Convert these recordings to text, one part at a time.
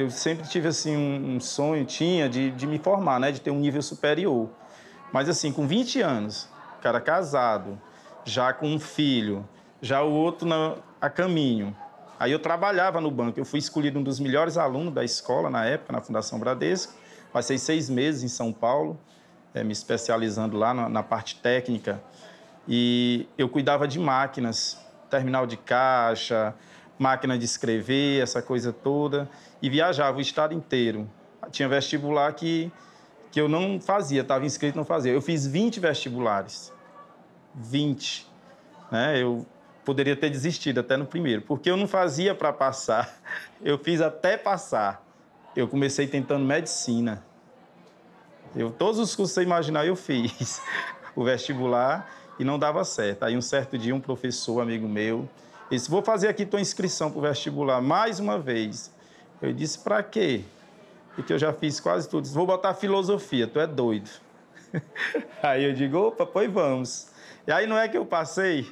eu sempre tive assim um, sonho, tinha, de, de me formar, né? De ter um nível superior. Mas assim, com 20 anos, cara casado, já com um filho, já o outro na, a caminho. Aí eu trabalhava no banco, eu fui escolhido um dos melhores alunos da escola na época, na Fundação Bradesco. Passei seis meses em São Paulo, é, me especializando lá na, na parte técnica. E eu cuidava de máquinas, terminal de caixa, máquina de escrever, essa coisa toda, e viajava o estado inteiro. Tinha vestibular que, que eu não fazia, estava inscrito não fazia. Eu fiz 20 vestibulares. 20. Né? Eu poderia ter desistido até no primeiro, porque eu não fazia para passar. Eu fiz até passar. Eu comecei tentando medicina. Eu, todos os cursos que você imaginar eu fiz o vestibular e não dava certo. Aí um certo dia um professor, amigo meu, disse: Vou fazer aqui tua inscrição para o vestibular mais uma vez. Eu disse: Para quê? Porque eu já fiz quase tudo. Disse, Vou botar filosofia, tu é doido. aí eu digo: opa, pois vamos. E aí não é que eu passei.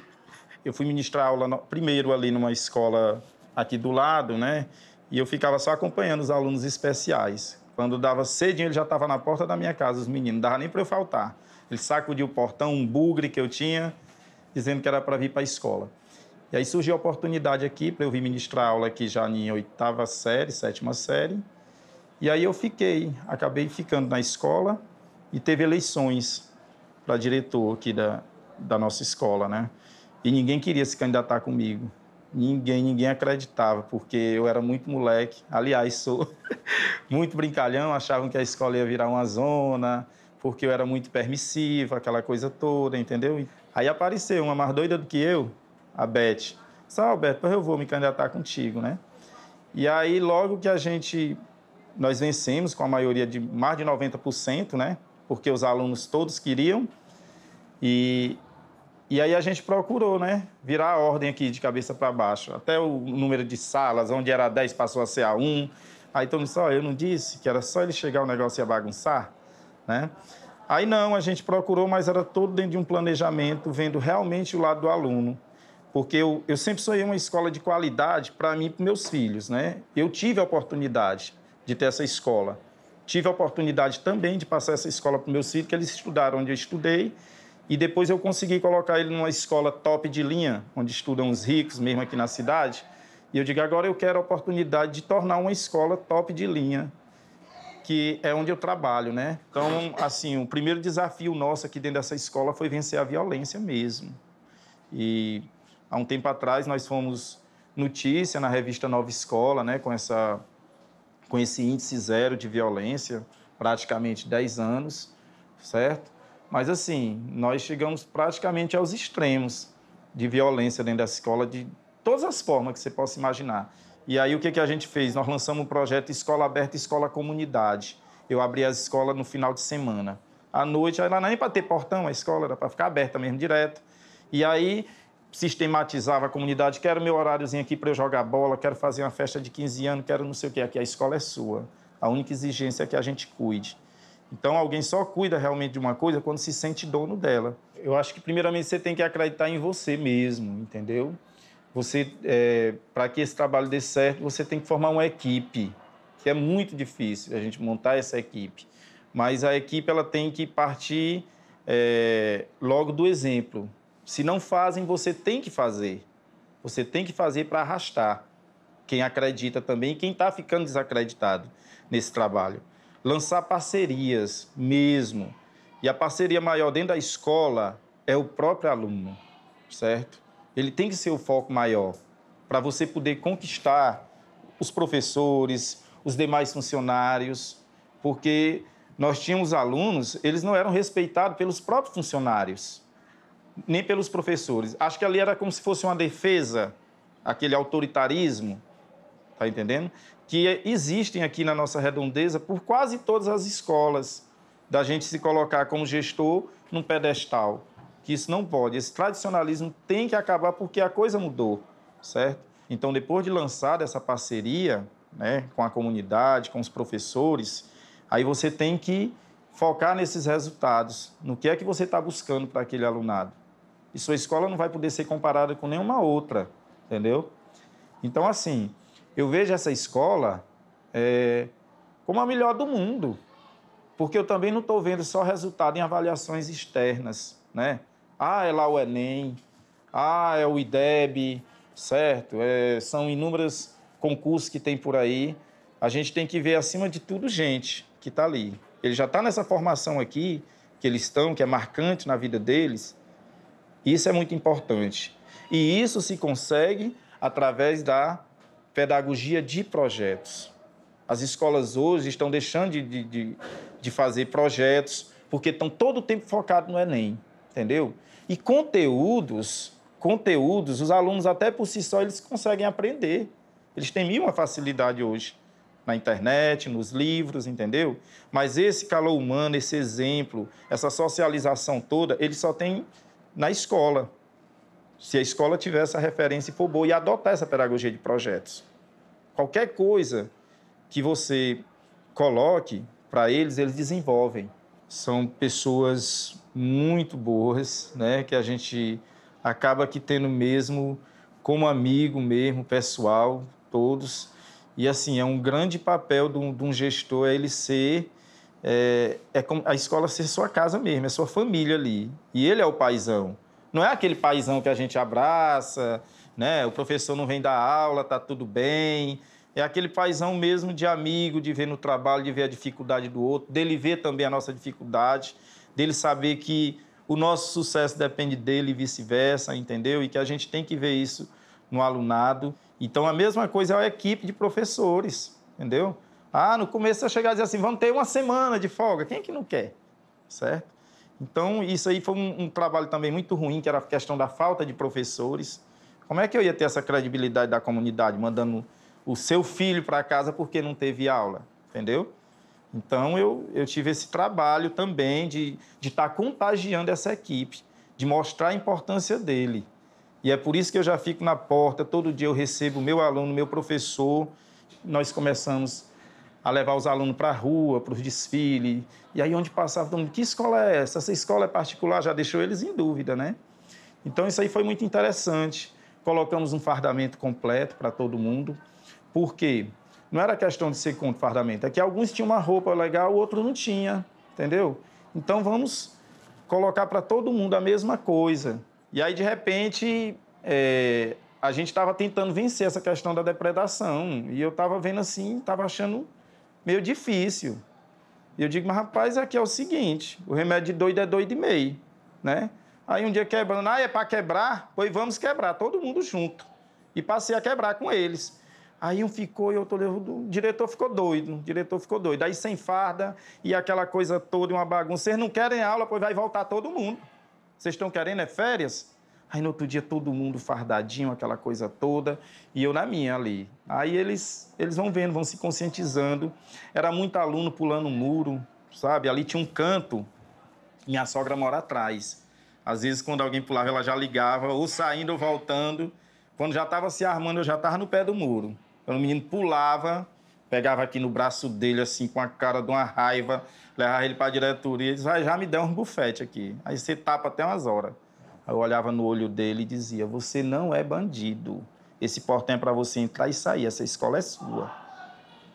Eu fui ministrar aula no, primeiro ali numa escola aqui do lado, né? E eu ficava só acompanhando os alunos especiais. Quando dava cedinho, ele já estava na porta da minha casa, os meninos. Não dava nem para eu faltar. Ele sacudiu o portão, um bugre que eu tinha, dizendo que era para vir para a escola. E aí surgiu a oportunidade aqui para eu vir ministrar aula aqui já em oitava série, sétima série. E aí eu fiquei, acabei ficando na escola e teve eleições para diretor aqui da, da nossa escola, né? E ninguém queria se candidatar comigo. Ninguém, ninguém acreditava, porque eu era muito moleque. Aliás, sou muito brincalhão, achavam que a escola ia virar uma zona, porque eu era muito permissivo, aquela coisa toda, entendeu? Aí apareceu uma mais doida do que eu, a Beth. Disse, Alberto, eu vou me candidatar contigo, né? E aí, logo que a gente, nós vencemos com a maioria de mais de 90%, né? Porque os alunos todos queriam. E, e aí a gente procurou, né? Virar a ordem aqui de cabeça para baixo. Até o número de salas, onde era 10 passou a ser a 1. Aí todo mundo disse, oh, eu não disse que era só ele chegar o negócio ia bagunçar, né? Aí não, a gente procurou, mas era todo dentro de um planejamento, vendo realmente o lado do aluno porque eu, eu sempre sonhei uma escola de qualidade para mim e para meus filhos, né? Eu tive a oportunidade de ter essa escola. Tive a oportunidade também de passar essa escola para meus filhos, que eles estudaram onde eu estudei, e depois eu consegui colocar ele numa escola top de linha, onde estudam os ricos, mesmo aqui na cidade. E eu digo, agora eu quero a oportunidade de tornar uma escola top de linha, que é onde eu trabalho, né? Então, assim, o primeiro desafio nosso aqui dentro dessa escola foi vencer a violência mesmo. E há um tempo atrás nós fomos notícia na revista Nova Escola, né, com, essa, com esse índice zero de violência, praticamente 10 anos, certo? Mas assim, nós chegamos praticamente aos extremos de violência dentro da escola, de todas as formas que você possa imaginar. E aí o que, que a gente fez? Nós lançamos um projeto Escola Aberta, Escola Comunidade. Eu abri a escola no final de semana. À noite, ela nem para ter portão, a escola era para ficar aberta mesmo, direto. E aí sistematizava a comunidade, quero meu horáriozinho aqui para eu jogar bola, quero fazer uma festa de 15 anos, quero não sei o que, aqui a escola é sua. A única exigência é que a gente cuide. Então, alguém só cuida realmente de uma coisa quando se sente dono dela. Eu acho que, primeiramente, você tem que acreditar em você mesmo, entendeu? Você, é, para que esse trabalho dê certo, você tem que formar uma equipe, que é muito difícil a gente montar essa equipe. Mas a equipe ela tem que partir é, logo do exemplo. Se não fazem, você tem que fazer. Você tem que fazer para arrastar quem acredita também e quem está ficando desacreditado nesse trabalho. Lançar parcerias mesmo. E a parceria maior dentro da escola é o próprio aluno, certo? Ele tem que ser o foco maior para você poder conquistar os professores, os demais funcionários, porque nós tínhamos alunos, eles não eram respeitados pelos próprios funcionários nem pelos professores. Acho que ali era como se fosse uma defesa, aquele autoritarismo, tá entendendo? Que existem aqui na nossa redondeza por quase todas as escolas, da gente se colocar como gestor num pedestal. Que isso não pode. Esse tradicionalismo tem que acabar porque a coisa mudou, certo? Então, depois de lançar essa parceria né, com a comunidade, com os professores, aí você tem que focar nesses resultados, no que é que você está buscando para aquele alunado e sua escola não vai poder ser comparada com nenhuma outra, entendeu? Então, assim, eu vejo essa escola é, como a melhor do mundo, porque eu também não estou vendo só resultado em avaliações externas, né? Ah, é lá o Enem, ah, é o IDEB, certo? É, são inúmeros concursos que tem por aí. A gente tem que ver, acima de tudo, gente que está ali. Ele já está nessa formação aqui, que eles estão, que é marcante na vida deles, isso é muito importante. E isso se consegue através da pedagogia de projetos. As escolas hoje estão deixando de, de, de fazer projetos porque estão todo o tempo focados no Enem, entendeu? E conteúdos, conteúdos, os alunos até por si só eles conseguem aprender. Eles têm mil uma facilidade hoje na internet, nos livros, entendeu? Mas esse calor humano, esse exemplo, essa socialização toda, ele só tem na escola, se a escola tiver essa referência e for boa, e adotar essa pedagogia de projetos. Qualquer coisa que você coloque para eles, eles desenvolvem. São pessoas muito boas, né, que a gente acaba que tendo mesmo como amigo mesmo, pessoal, todos. E assim, é um grande papel de um, gestor é ele ser é, é como a escola ser sua casa mesmo, é sua família ali. E ele é o paizão. Não é aquele paizão que a gente abraça, né? O professor não vem dar aula, tá tudo bem. É aquele paizão mesmo de amigo, de ver no trabalho, de ver a dificuldade do outro, dele ver também a nossa dificuldade, dele saber que o nosso sucesso depende dele e vice-versa, entendeu? E que a gente tem que ver isso no alunado. Então, a mesma coisa é a equipe de professores, entendeu? Ah, no começo eu chegar e dizer assim, vamos ter uma semana de folga. Quem é que não quer? Certo? Então, isso aí foi um, um trabalho também muito ruim, que era a questão da falta de professores. Como é que eu ia ter essa credibilidade da comunidade, mandando o seu filho para casa porque não teve aula? Entendeu? Então, eu, eu tive esse trabalho também de estar tá contagiando essa equipe, de mostrar a importância dele. E é por isso que eu já fico na porta, todo dia eu recebo meu aluno, meu professor. Nós começamos a levar os alunos para a rua, para os desfiles. E aí, onde passava, todo mundo, que escola é essa? Essa escola é particular, já deixou eles em dúvida, né? Então, isso aí foi muito interessante. Colocamos um fardamento completo para todo mundo. Por quê? Não era questão de ser contra o fardamento, é que alguns tinham uma roupa legal, outros não tinha, entendeu? Então, vamos colocar para todo mundo a mesma coisa. E aí, de repente, é, a gente estava tentando vencer essa questão da depredação. E eu estava vendo assim, estava achando meio difícil. E eu digo, mas rapaz, aqui é o seguinte: o remédio de doido é doido e meio, né? Aí um dia quebrando, ah, é para quebrar? Pois vamos quebrar, todo mundo junto. E passei a quebrar com eles. Aí um ficou e outro o diretor ficou doido, o diretor ficou doido. Aí sem farda e aquela coisa toda, uma bagunça. Vocês não querem aula, pois vai voltar todo mundo. Vocês estão querendo é férias? Aí no outro dia todo mundo fardadinho, aquela coisa toda, e eu na minha ali. Aí eles, eles vão vendo, vão se conscientizando. Era muito aluno pulando muro, sabe? Ali tinha um canto, minha sogra mora atrás. Às vezes, quando alguém pulava, ela já ligava, ou saindo ou voltando. Quando já estava se armando, eu já estava no pé do muro. Então, o menino pulava, pegava aqui no braço dele, assim, com a cara de uma raiva, levava ele para a diretoria e disse, ah, já me deu um bufete aqui. Aí você tapa até umas horas. Eu olhava no olho dele e dizia: Você não é bandido. Esse portão é para você entrar e sair, essa escola é sua.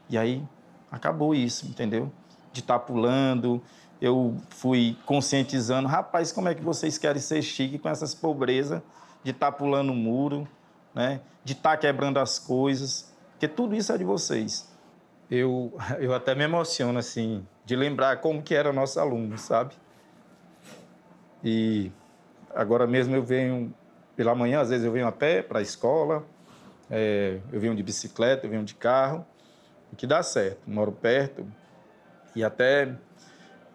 E aí acabou isso, entendeu? De estar tá pulando, eu fui conscientizando: rapaz, como é que vocês querem ser chique com essas pobrezas de estar tá pulando o muro, né? de estar tá quebrando as coisas? Porque tudo isso é de vocês. Eu, eu até me emociono, assim, de lembrar como que era nosso aluno, sabe? E Agora mesmo eu venho pela manhã, às vezes eu venho a pé para a escola, é, eu venho de bicicleta, eu venho de carro, o que dá certo. Moro perto e até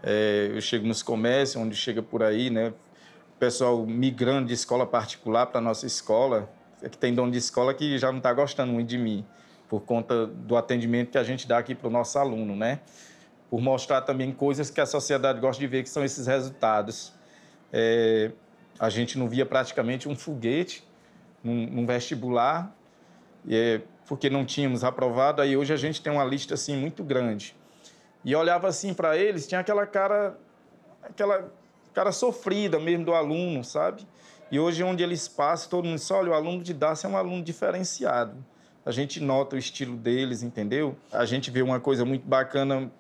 é, eu chego nos comércios, onde chega por aí, né? O pessoal migrando de escola particular para nossa escola, é que tem dono de escola que já não está gostando muito de mim, por conta do atendimento que a gente dá aqui para o nosso aluno, né? Por mostrar também coisas que a sociedade gosta de ver, que são esses resultados. É, a gente não via praticamente um foguete num, num vestibular, é, porque não tínhamos aprovado. Aí hoje a gente tem uma lista assim muito grande. E olhava assim para eles, tinha aquela cara, aquela cara sofrida mesmo do aluno, sabe? E hoje onde eles passam, todo mundo diz, olha, o aluno de Darcy é um aluno diferenciado. A gente nota o estilo deles, entendeu? A gente vê uma coisa muito bacana,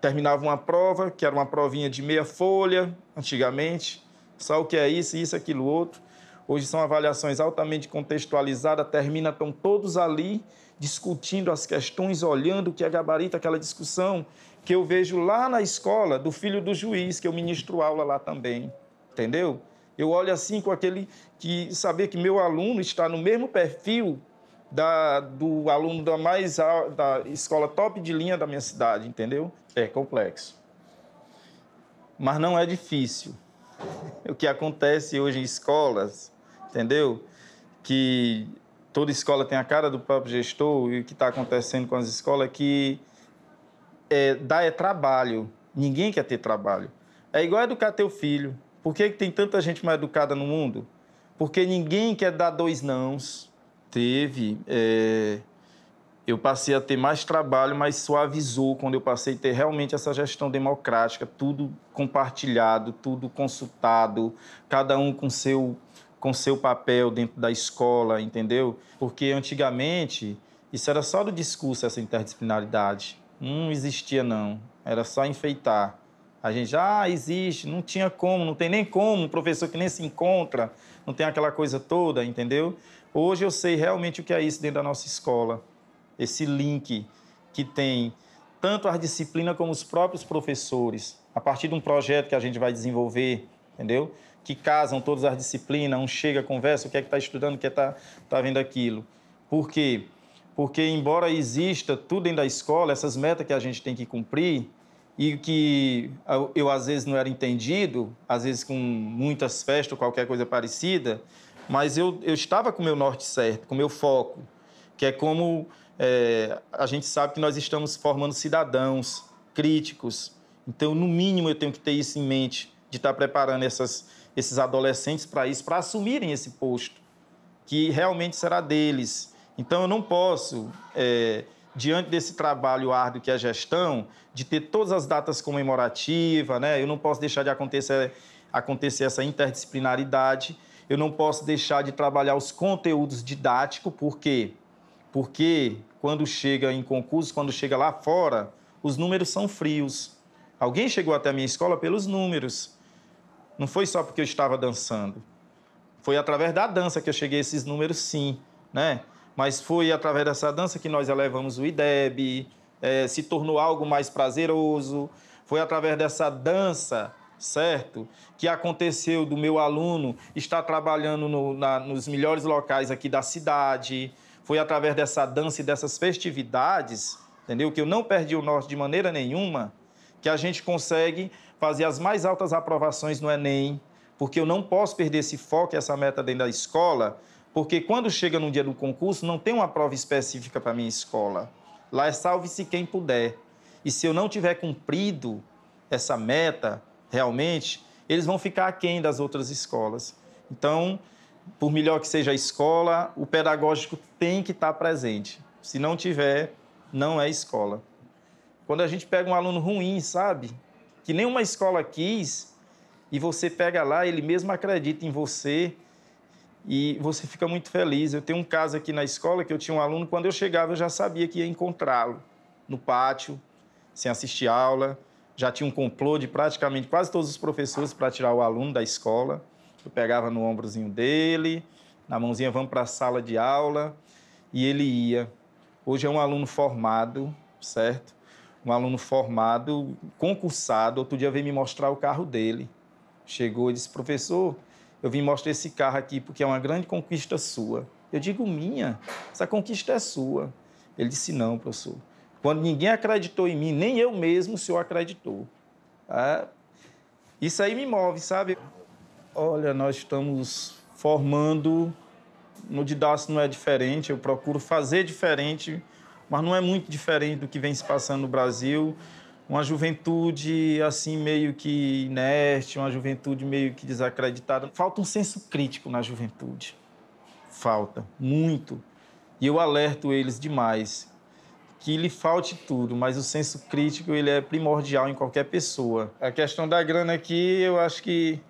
terminava uma prova, que era uma provinha de meia folha, antigamente, só o que é isso, isso, aquilo, outro. Hoje são avaliações altamente contextualizadas, termina, estão todos ali discutindo as questões, olhando o que é gabarito, aquela discussão que eu vejo lá na escola do filho do juiz, que eu ministro aula lá também, entendeu? Eu olho assim com aquele que saber que meu aluno está no mesmo perfil da, do aluno da mais da escola top de linha da minha cidade, entendeu? É complexo. Mas não é difícil o que acontece hoje em escolas, entendeu? Que toda escola tem a cara do próprio gestor e o que está acontecendo com as escolas é que é, dá é trabalho. Ninguém quer ter trabalho. É igual educar teu filho. Por que, que tem tanta gente mal educada no mundo? Porque ninguém quer dar dois nãos. Teve. É eu passei a ter mais trabalho, mas suavizou quando eu passei a ter realmente essa gestão democrática, tudo compartilhado, tudo consultado, cada um com seu com seu papel dentro da escola, entendeu? Porque antigamente isso era só do discurso essa interdisciplinaridade, não existia não, era só enfeitar. A gente já ah, existe, não tinha como, não tem nem como, um professor que nem se encontra, não tem aquela coisa toda, entendeu? Hoje eu sei realmente o que é isso dentro da nossa escola esse link que tem tanto a disciplina como os próprios professores, a partir de um projeto que a gente vai desenvolver, entendeu? Que casam todas as disciplinas, um chega, conversa, o que é que está estudando, o que é que está tá vendo aquilo. Por quê? Porque, embora exista tudo dentro da escola, essas metas que a gente tem que cumprir, e que eu às vezes não era entendido, às vezes com muitas festas ou qualquer coisa parecida, mas eu, eu estava com o meu norte certo, com o meu foco, que é como é, a gente sabe que nós estamos formando cidadãos críticos. Então, no mínimo, eu tenho que ter isso em mente, de estar preparando essas, esses adolescentes para isso, para assumirem esse posto, que realmente será deles. Então, eu não posso, é, diante desse trabalho árduo que é a gestão, de ter todas as datas comemorativas, né? eu não posso deixar de acontecer, acontecer essa interdisciplinaridade, eu não posso deixar de trabalhar os conteúdos didáticos, porque quê? Porque quando chega em concurso, quando chega lá fora, os números são frios. Alguém chegou até a minha escola pelos números. Não foi só porque eu estava dançando. Foi através da dança que eu cheguei a esses números, sim, né? Mas foi através dessa dança que nós elevamos o IDEB, é, se tornou algo mais prazeroso. Foi através dessa dança, certo? Que aconteceu do meu aluno estar trabalhando no, na, nos melhores locais aqui da cidade, foi através dessa dança e dessas festividades, entendeu? Que eu não perdi o norte de maneira nenhuma, que a gente consegue fazer as mais altas aprovações no Enem, porque eu não posso perder esse foco e essa meta dentro da escola, porque quando chega no dia do concurso, não tem uma prova específica para minha escola. Lá é salve-se quem puder. E se eu não tiver cumprido essa meta, realmente, eles vão ficar aquém das outras escolas. Então, por melhor que seja a escola, o pedagógico tem que estar tá presente. Se não tiver, não é escola. Quando a gente pega um aluno ruim, sabe? Que nenhuma escola quis, e você pega lá, ele mesmo acredita em você, e você fica muito feliz. Eu tenho um caso aqui na escola que eu tinha um aluno, quando eu chegava eu já sabia que ia encontrá-lo no pátio, sem assistir aula, já tinha um complô de praticamente quase todos os professores para tirar o aluno da escola eu pegava no ombrozinho dele, na mãozinha, vamos para a sala de aula, e ele ia. Hoje é um aluno formado, certo? Um aluno formado, concursado. Outro dia veio me mostrar o carro dele. Chegou e disse: professor, eu vim mostrar esse carro aqui porque é uma grande conquista sua. Eu digo: minha, essa conquista é sua. Ele disse: não, professor. Quando ninguém acreditou em mim, nem eu mesmo, o senhor acreditou. Ah, isso aí me move, sabe? Olha, nós estamos formando. No Didácio não é diferente, eu procuro fazer diferente, mas não é muito diferente do que vem se passando no Brasil. Uma juventude assim meio que inerte, uma juventude meio que desacreditada. Falta um senso crítico na juventude. Falta, muito. E eu alerto eles demais que lhe falte tudo, mas o senso crítico ele é primordial em qualquer pessoa. A questão da grana aqui, eu acho que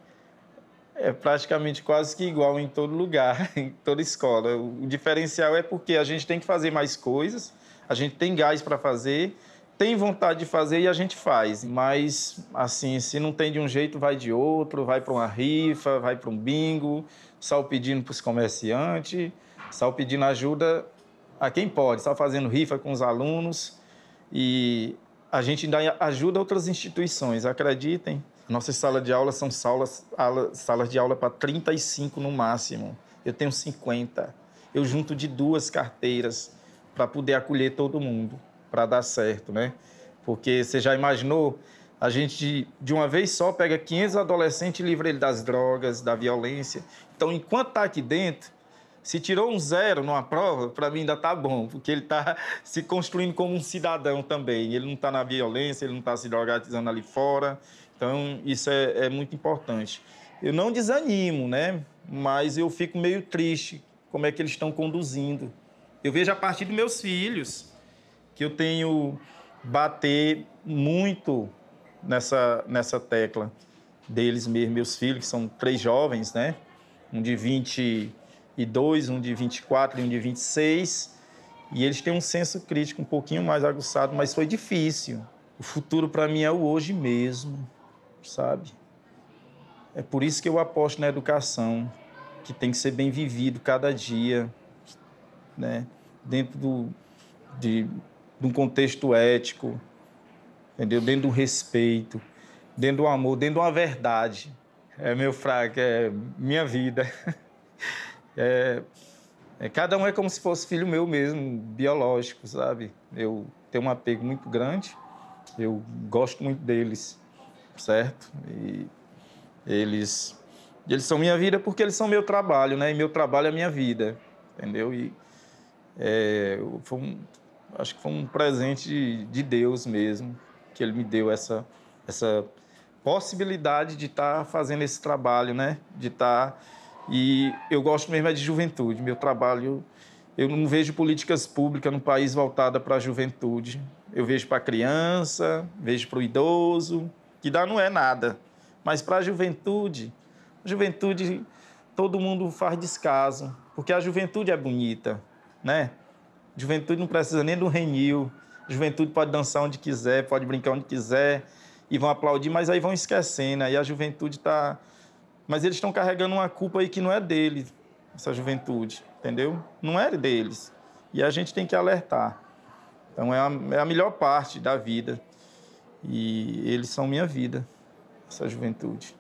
é praticamente quase que igual em todo lugar, em toda escola. O diferencial é porque a gente tem que fazer mais coisas, a gente tem gás para fazer, tem vontade de fazer e a gente faz. Mas, assim, se não tem de um jeito, vai de outro, vai para uma rifa, vai para um bingo, sal pedindo para os comerciantes, sal pedindo ajuda a quem pode, sal fazendo rifa com os alunos. E a gente ainda ajuda outras instituições, acreditem. Nossas salas de aula são salas, salas de aula para 35 no máximo. Eu tenho 50. Eu junto de duas carteiras para poder acolher todo mundo, para dar certo, né? Porque você já imaginou, a gente de uma vez só pega 500 adolescentes e livra ele das drogas, da violência. Então, enquanto tá aqui dentro, se tirou um zero numa prova, para mim ainda tá bom, porque ele está se construindo como um cidadão também. Ele não está na violência, ele não está se drogatizando ali fora. Então, isso é, é muito importante. Eu não desanimo, né? Mas eu fico meio triste como é que eles estão conduzindo. Eu vejo a partir dos meus filhos que eu tenho bater muito nessa, nessa tecla deles mesmo, meus filhos, que são três jovens, né? Um de 22, um de 24 e um de 26. E eles têm um senso crítico um pouquinho mais aguçado, mas foi difícil. O futuro para mim é o hoje mesmo sabe? É por isso que eu aposto na educação, que tem que ser bem vivido cada dia, né? Dentro do, de, de um contexto ético, entendeu? Dentro do respeito, dentro do amor, dentro da uma verdade. É meu fraco, é minha vida. É, é, cada um é como se fosse filho meu mesmo, biológico, sabe? Eu tenho um apego muito grande, eu gosto muito deles certo? E eles, eles são minha vida porque eles são meu trabalho, né? E meu trabalho é minha vida, entendeu? E é, foi um, acho que foi um presente de Deus mesmo que Ele me deu essa essa possibilidade de estar tá fazendo esse trabalho, né? De estar tá, e eu gosto mesmo é de juventude. Meu trabalho eu não vejo políticas públicas no país voltada para a juventude. Eu vejo para a criança, vejo para o idoso, que dá não é nada. Mas para a juventude, a juventude todo mundo faz descaso, porque a juventude é bonita, né? Juventude não precisa nem do renil. Juventude pode dançar onde quiser, pode brincar onde quiser e vão aplaudir, mas aí vão esquecendo. Aí a juventude está. Mas eles estão carregando uma culpa aí que não é deles, essa juventude, entendeu? Não é deles. E a gente tem que alertar. Então é a, é a melhor parte da vida. E eles são minha vida, essa juventude.